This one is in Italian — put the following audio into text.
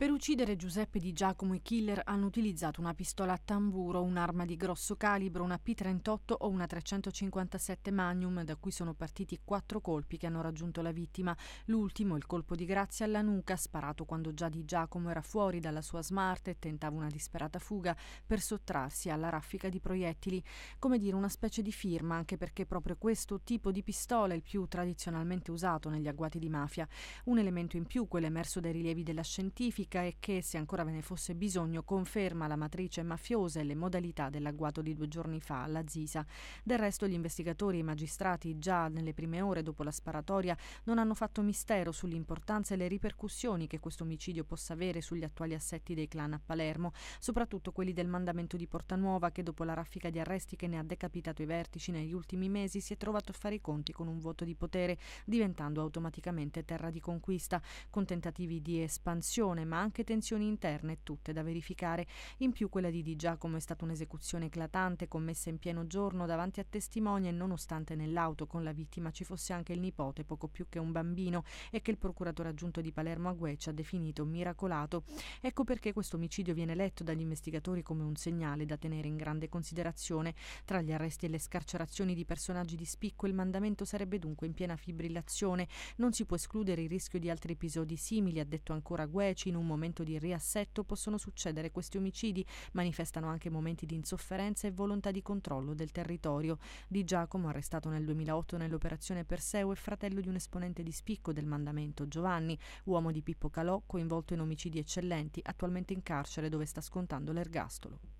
Per uccidere Giuseppe Di Giacomo i killer hanno utilizzato una pistola a tamburo, un'arma di grosso calibro, una P38 o una 357 Magnum, da cui sono partiti quattro colpi che hanno raggiunto la vittima. L'ultimo, il colpo di grazia alla nuca, sparato quando già Di Giacomo era fuori dalla sua smart e tentava una disperata fuga per sottrarsi alla raffica di proiettili. Come dire, una specie di firma, anche perché proprio questo tipo di pistola è il più tradizionalmente usato negli agguati di mafia. Un elemento in più, quello emerso dai rilievi della scientifica, politica e che, se ancora ve ne fosse bisogno, conferma la matrice mafiosa e le modalità dell'agguato di due giorni fa alla Zisa. Del resto gli investigatori e i magistrati già nelle prime ore dopo la sparatoria non hanno fatto mistero sull'importanza e le ripercussioni che questo omicidio possa avere sugli attuali assetti dei clan a Palermo, soprattutto quelli del mandamento di Portanuova che dopo la raffica di arresti che ne ha decapitato i vertici negli ultimi mesi si è trovato a fare i conti con un voto di potere, diventando automaticamente terra di conquista, con tentativi di espansione ma anche tensioni interne, tutte da verificare. In più quella di Di Giacomo è stata un'esecuzione eclatante commessa in pieno giorno davanti a testimoni e nonostante nell'auto con la vittima ci fosse anche il nipote, poco più che un bambino, e che il procuratore aggiunto di Palermo Agueccia ha definito miracolato. Ecco perché questo omicidio viene letto dagli investigatori come un segnale da tenere in grande considerazione. Tra gli arresti e le scarcerazioni di personaggi di spicco il mandamento sarebbe dunque in piena fibrillazione. Non si può escludere il rischio di altri episodi simili, ha detto ancora Gueci, in un momento di riassetto possono succedere questi omicidi, manifestano anche momenti di insofferenza e volontà di controllo del territorio. Di Giacomo, arrestato nel 2008 nell'operazione Perseo, è fratello di un esponente di spicco del mandamento, Giovanni, uomo di Pippo Calò, coinvolto in omicidi eccellenti, attualmente in carcere dove sta scontando l'ergastolo.